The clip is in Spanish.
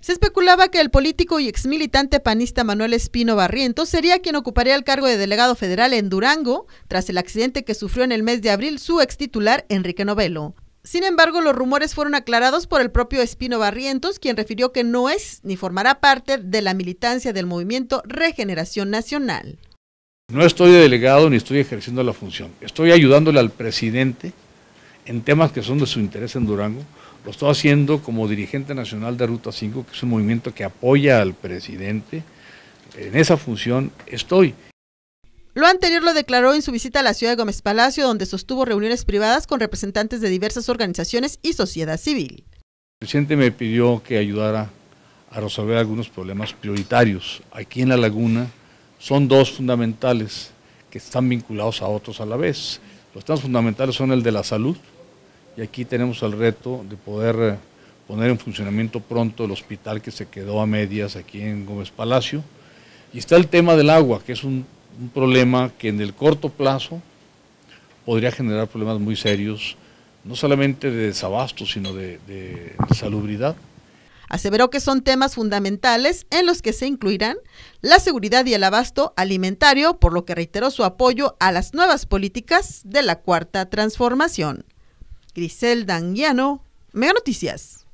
Se especulaba que el político y exmilitante panista Manuel Espino Barrientos sería quien ocuparía el cargo de delegado federal en Durango tras el accidente que sufrió en el mes de abril su ex titular Enrique Novelo. Sin embargo, los rumores fueron aclarados por el propio Espino Barrientos, quien refirió que no es ni formará parte de la militancia del movimiento Regeneración Nacional. No estoy de delegado ni estoy ejerciendo la función. Estoy ayudándole al presidente en temas que son de su interés en Durango. Lo estoy haciendo como dirigente nacional de Ruta 5, que es un movimiento que apoya al presidente. En esa función estoy. Lo anterior lo declaró en su visita a la ciudad de Gómez Palacio, donde sostuvo reuniones privadas con representantes de diversas organizaciones y sociedad civil. El presidente me pidió que ayudara a resolver algunos problemas prioritarios. Aquí en la laguna son dos fundamentales que están vinculados a otros a la vez. Los temas fundamentales son el de la salud y aquí tenemos el reto de poder eh, poner en funcionamiento pronto el hospital que se quedó a medias aquí en Gómez Palacio. Y está el tema del agua, que es un, problema que en el corto plazo podría generar problemas muy serios, no solamente de desabasto, sino de, de salubridad. Aseveró que son temas fundamentales en los que se incluirán la seguridad y el abasto alimentario, por lo que reiteró su apoyo a las nuevas políticas de la Cuarta Transformación. Grisel Danguiano, Mega Noticias.